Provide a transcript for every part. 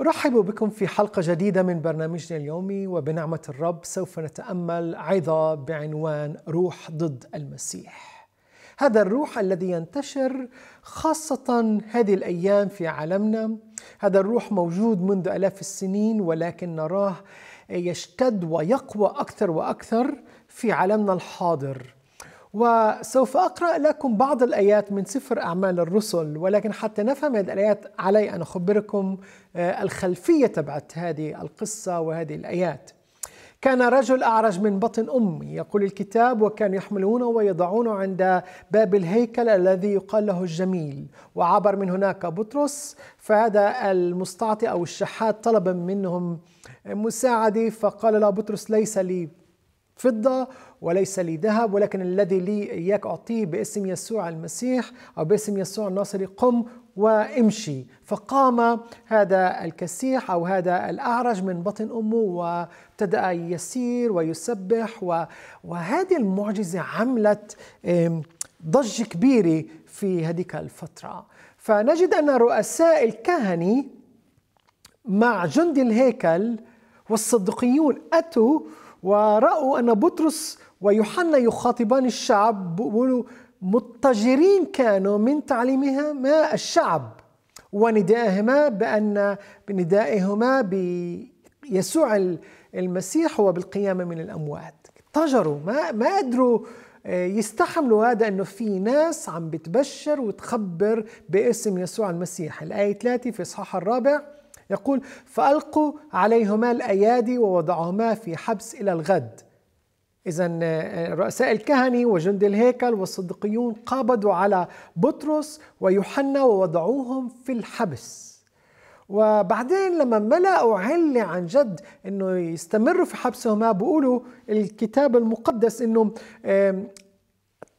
أرحب بكم في حلقة جديدة من برنامجنا اليومي وبنعمة الرب سوف نتأمل عظة بعنوان روح ضد المسيح. هذا الروح الذي ينتشر خاصة هذه الأيام في عالمنا، هذا الروح موجود منذ آلاف السنين ولكن نراه يشتد ويقوى أكثر وأكثر في عالمنا الحاضر. وسوف أقرأ لكم بعض الآيات من سفر أعمال الرسل ولكن حتى نفهم هذه الآيات علي أن أخبركم آه، الخلفية تبعت هذه القصة وهذه الآيات كان رجل أعرج من بطن أمي يقول الكتاب وكان يحملونه ويضعونه عند باب الهيكل الذي يقال له الجميل وعبر من هناك بطرس فهذا المستعطي أو الشحات طلب منهم مساعدة فقال له بطرس ليس لي فضة وليس لي ذهب ولكن الذي لي إياك أعطيه باسم يسوع المسيح أو باسم يسوع الناصري قم وامشي فقام هذا الكسيح أو هذا الأعرج من بطن أمه وابتدأ يسير ويسبح و... وهذه المعجزة عملت ضجة كبيرة في هذيك الفترة فنجد أن رؤساء الكهنة مع جند الهيكل والصدقيون أتوا ورأوا أن بطرس ويوحنا يخاطبان الشعب بيقولوا مضطجرين كانوا من تعليمهما الشعب وندائهما بأن بندائهما بيسوع المسيح وبالقيامة من الأموات اضطجروا ما ما قدروا آه، يستحملوا هذا انه في ناس عم بتبشر وتخبر باسم يسوع المسيح، الايه 3 في الصحة الرابع يقول فألقوا عليهما الأيادي ووضعهما في حبس إلى الغد إذا آه، آه، رؤساء الكهنة وجند الهيكل والصديقيون قابضوا على بطرس ويوحنا ووضعوهم في الحبس وبعدين لما ملأوا علة عن جد انه يستمروا في حبسهما بيقولوا الكتاب المقدس انه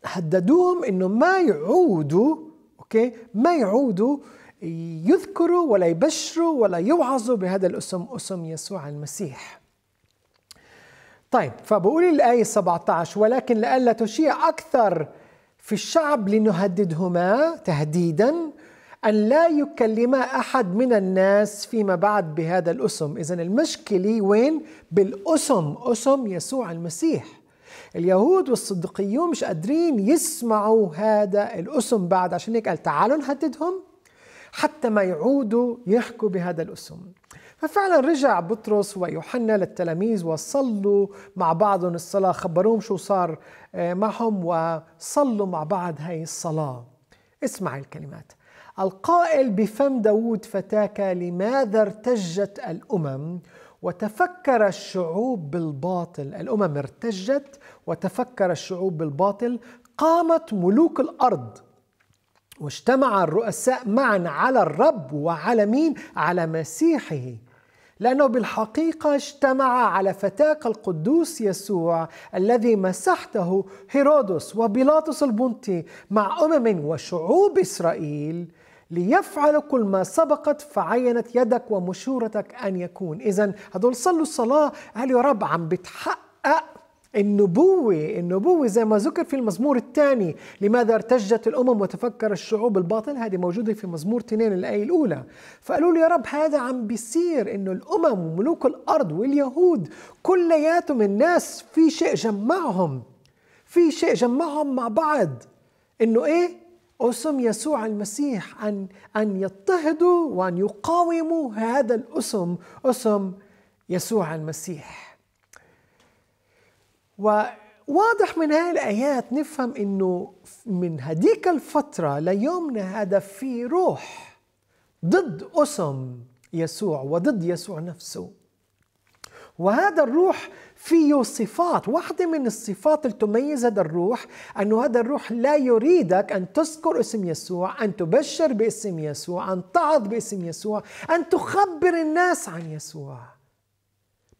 هددوهم انه ما يعودوا اوكي ما يعودوا يذكروا ولا يبشروا ولا يوعظوا بهذا الاسم اسم يسوع المسيح طيب فبقول الآية 17 ولكن لئلا تشيع أكثر في الشعب لنهددهما تهديدا أن لا يكلما أحد من الناس فيما بعد بهذا الأسم إذا المشكلة وين؟ بالأسم أسم يسوع المسيح اليهود والصدقيون مش قادرين يسمعوا هذا الأسم بعد عشان هيك قال تعالوا نهددهم حتى ما يعودوا يحكوا بهذا الاسم ففعلا رجع بطرس ويوحنا للتلاميذ وصلوا مع بعضهم الصلاة خبروهم شو صار آه، معهم وصلوا مع بعض هاي الصلاة اسمع الكلمات القائل بفم داود فتاك لماذا ارتجت الأمم وتفكر الشعوب بالباطل الأمم ارتجت وتفكر الشعوب بالباطل قامت ملوك الأرض واجتمع الرؤساء معا على الرب وعلى مين؟ على مسيحه لأنه بالحقيقة اجتمع على فتاك القدوس يسوع الذي مسحته هيرودس وبيلاطس البنطي مع أمم وشعوب إسرائيل ليفعل كل ما سبقت فعينت يدك ومشورتك أن يكون إذا هدول صلوا الصلاة قالوا يا رب عم بتحقق النبوة النبوة زي ما ذكر في المزمور الثاني لماذا ارتجت الأمم وتفكر الشعوب الباطل هذه موجودة في مزمور تنين الآية الأولى فقالوا له يا رب هذا عم بيصير إنه الأمم وملوك الأرض واليهود كلياتهم الناس في شيء جمعهم في شيء جمعهم مع بعض إنه إيه أسم يسوع المسيح أن أن يضطهدوا وأن يقاوموا هذا الأسم أسم يسوع المسيح وواضح من هاي الآيات نفهم أنه من هديك الفترة ليومنا هذا في روح ضد أسم يسوع وضد يسوع نفسه وهذا الروح فيه صفات واحدة من الصفات اللي تميز هذا الروح أنه هذا الروح لا يريدك أن تذكر اسم يسوع أن تبشر باسم يسوع أن تعظ باسم يسوع أن تخبر الناس عن يسوع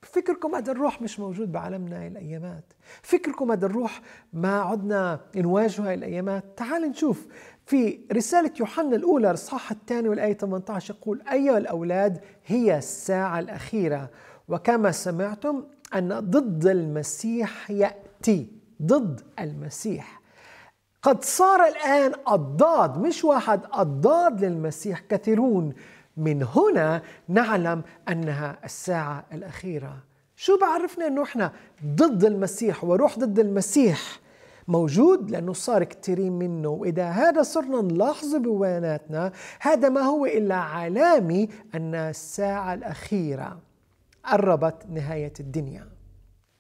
فكركم هذا الروح مش موجود بعالمنا هاي الأيامات فكركم هذا الروح ما عدنا نواجهه هاي الأيامات تعال نشوف في رسالة يوحنا الأولى الإصحاح الثاني والآية 18 يقول أيها الأولاد هي الساعة الأخيرة وكما سمعتم أن ضد المسيح يأتي ضد المسيح قد صار الآن الضاد مش واحد الضاد للمسيح كثيرون من هنا نعلم انها الساعه الاخيره شو بعرفنا انه احنا ضد المسيح وروح ضد المسيح موجود لانه صار كثيرين منه واذا هذا صرنا نلاحظه بواناتنا هذا ما هو الا علامه ان الساعه الاخيره قربت نهايه الدنيا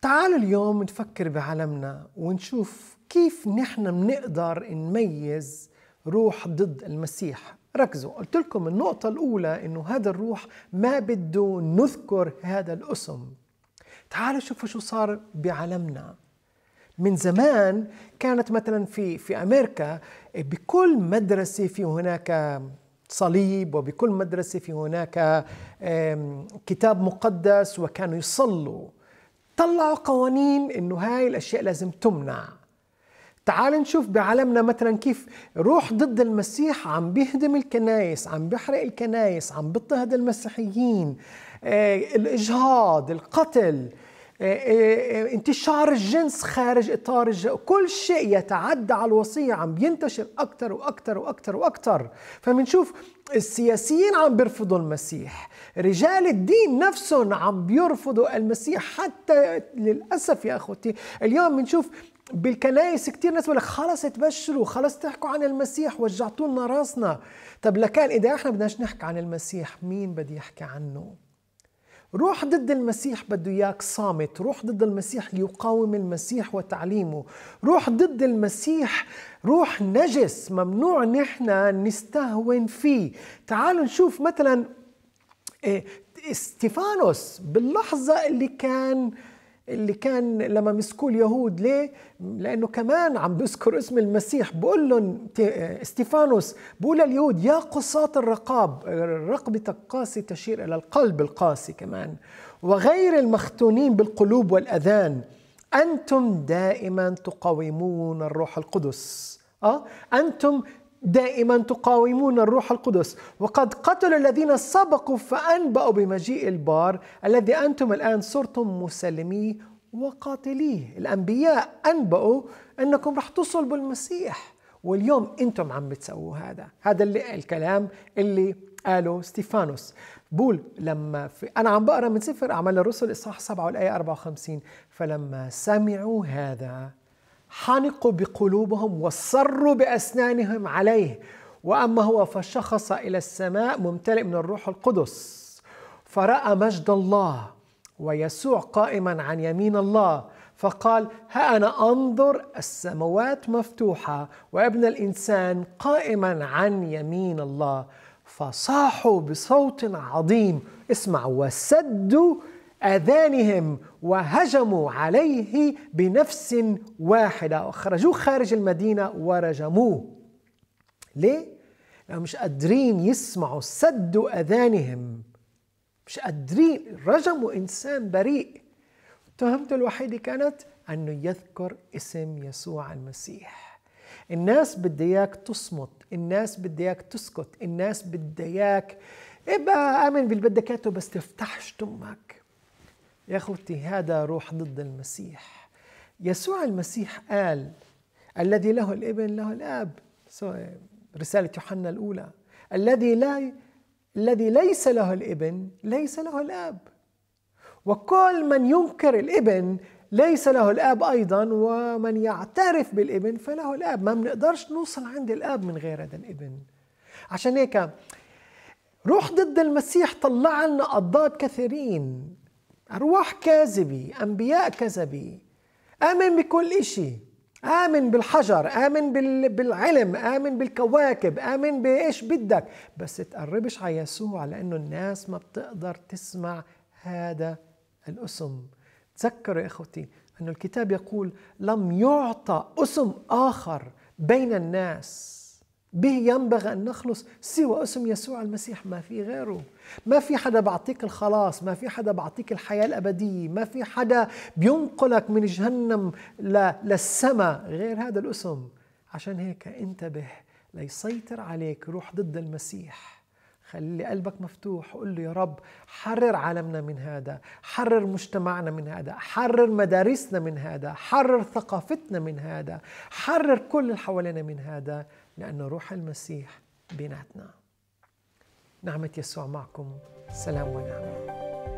تعالوا اليوم نفكر بعالمنا ونشوف كيف نحن بنقدر نميز روح ضد المسيح ركزوا قلت لكم النقطة الأولى إنه هذا الروح ما بده نذكر هذا الاسم تعالوا شوفوا شو صار بعالمنا من زمان كانت مثلا في في امريكا بكل مدرسه في هناك صليب وبكل مدرسه في هناك كتاب مقدس وكانوا يصلوا طلعوا قوانين انه هاي الاشياء لازم تمنع تعال نشوف بعالمنا مثلا كيف روح ضد المسيح عم بيهدم الكنائس عم بيحرق الكنائس عم بيضطهد المسيحيين آه، الإجهاض القتل إيه، إيه، إيه، انتشار الجنس خارج اطار الجنس كل شيء يتعدى على الوصيه عم بينتشر اكثر واكثر واكثر واكثر فبنشوف السياسيين عم بيرفضوا المسيح رجال الدين نفسهم عم بيرفضوا المسيح حتى للاسف يا اخوتي اليوم بنشوف بالكنائس كثير ناس بقول لك خلص تبشروا خلص تحكوا عن المسيح وجعتوا لنا راسنا طب لكان اذا احنا بدناش نحكي عن المسيح مين بده يحكي عنه روح ضد المسيح بده اياك صامت روح ضد المسيح ليقاوم المسيح وتعليمه روح ضد المسيح روح نجس ممنوع نحن نستهون فيه تعالوا نشوف مثلا إيه، استيفانوس باللحظة اللي كان اللي كان لما مسكوه اليهود ليه؟ لأنه كمان عم بذكر اسم المسيح بقول لهم آه، استيفانوس بقول اليهود يا قصاة الرقاب رقبتك قاسي تشير إلى القلب القاسي كمان وغير المختونين بالقلوب والأذان أنتم دائما تقاومون الروح القدس أه؟ أنتم دائما تقاومون الروح القدس وقد قتل الذين سبقوا فأنبأوا بمجيء البار الذي أنتم الآن صرتم مسلميه وقاتليه الأنبياء أنبأوا أنكم رح تصلبوا المسيح واليوم أنتم عم بتسووا هذا هذا اللي الكلام اللي قاله ستيفانوس بول لما في أنا عم بقرأ من سفر أعمال الرسل إصحاح 7 والآية 54 فلما سمعوا هذا حنقوا بقلوبهم وصروا بأسنانهم عليه وأما هو فشخص إلى السماء ممتلئ من الروح القدس فرأى مجد الله ويسوع قائما عن يمين الله فقال ها أنا أنظر السموات مفتوحة وابن الإنسان قائما عن يمين الله فصاحوا بصوت عظيم اسمعوا وسدوا آذانهم وهجموا عليه بنفس واحدة وخرجوه خارج المدينة ورجموه ليه؟ لأنهم مش قادرين يسمعوا سد أذانهم مش قادرين رجموا إنسان بريء تهمته الوحيدة كانت أنه يذكر اسم يسوع المسيح الناس بدياك تصمت الناس بدياك تسكت الناس بدياك ابقى إيه امن باللي بدك بس تفتحش تمك يا اخوتي هذا روح ضد المسيح يسوع المسيح قال الذي له الابن له الاب رساله يوحنا الاولى الذي لا الذي ليس له الابن ليس له الاب وكل من ينكر الابن ليس له الاب ايضا ومن يعترف بالابن فله الاب ما بنقدرش نوصل عند الاب من غير هذا الابن عشان هيك روح ضد المسيح طلع لنا قضاة كثيرين أرواح كاذبة أنبياء كذبة آمن بكل إشي آمن بالحجر آمن بالعلم آمن بالكواكب آمن بإيش بدك بس تقربش على يسوع لأنه الناس ما بتقدر تسمع هذا الاسم تذكروا إخوتي أن الكتاب يقول لم يعطى اسم آخر بين الناس به ينبغي أن نخلص سوى اسم يسوع المسيح ما في غيره ما في حدا بعطيك الخلاص ما في حدا بعطيك الحياة الأبدية ما في حدا بينقلك من جهنم للسماء غير هذا الاسم عشان هيك انتبه ليسيطر عليك روح ضد المسيح خلي قلبك مفتوح وقل له يا رب حرر عالمنا من هذا حرر مجتمعنا من هذا حرر مدارسنا من هذا حرر ثقافتنا من هذا حرر كل اللي حوالينا من هذا لأن روح المسيح بيناتنا نعمة يسوع معكم سلام ونعمه